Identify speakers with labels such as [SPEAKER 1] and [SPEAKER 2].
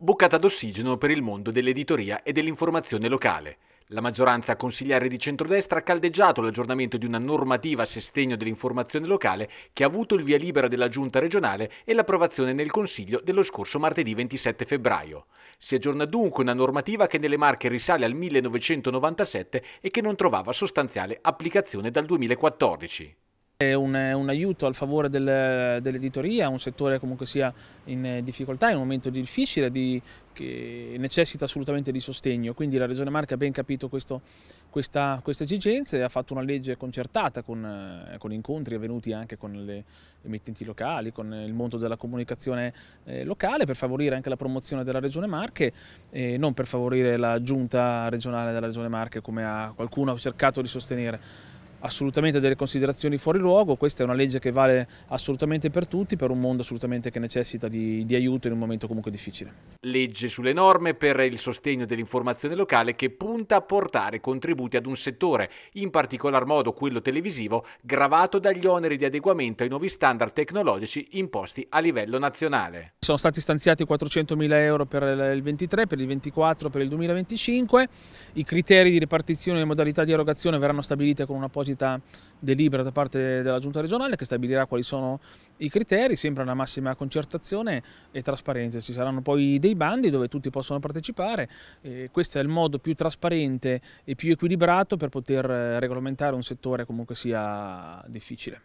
[SPEAKER 1] Boccata d'ossigeno per il mondo dell'editoria e dell'informazione locale. La maggioranza consigliare di centrodestra ha caldeggiato l'aggiornamento di una normativa a sostegno dell'informazione locale che ha avuto il via libera della Giunta regionale e l'approvazione nel Consiglio dello scorso martedì 27 febbraio. Si aggiorna dunque una normativa che nelle Marche risale al 1997 e che non trovava sostanziale applicazione dal 2014.
[SPEAKER 2] È un, un, aiuto al favore del, dell'editoria, un settore comunque sia in eh, difficoltà, in un momento difficile, di, che necessita assolutamente di sostegno. Quindi la Regione Marca ha ben capito questo, questa, queste esigenze e ha fatto una legge concertata con, eh, con, incontri avvenuti anche con le emittenti locali, con il mondo della comunicazione eh, locale per favorire anche la promozione della Regione Marche e non per favorire la giunta regionale della Regione Marche come ha, qualcuno ha cercato di sostenere assolutamente delle considerazioni fuori luogo, questa è una legge che vale assolutamente per tutti, per un mondo assolutamente che necessita di, di aiuto in un momento comunque difficile.
[SPEAKER 1] Legge sulle norme per il sostegno dell'informazione locale che punta a portare contributi ad un settore, in particolar modo quello televisivo, gravato dagli oneri di adeguamento ai nuovi standard tecnologici imposti a livello nazionale
[SPEAKER 2] sono stati stanziati 400.000 euro per il 23, per il 24, per il 2025. I criteri di ripartizione e le modalità di erogazione verranno stabilite con un'apposita delibera da parte della Giunta regionale che stabilirà quali sono i criteri, sempre una massima concertazione e trasparenza. Ci saranno poi dei bandi dove tutti possono partecipare. E questo è il modo più trasparente e più equilibrato per poter regolamentare un settore comunque sia difficile.